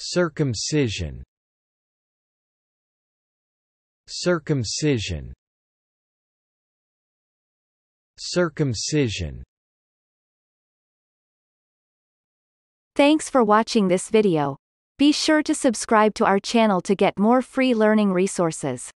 circumcision circumcision circumcision Thanks for watching this video. Be sure to subscribe to our channel to get more free learning resources.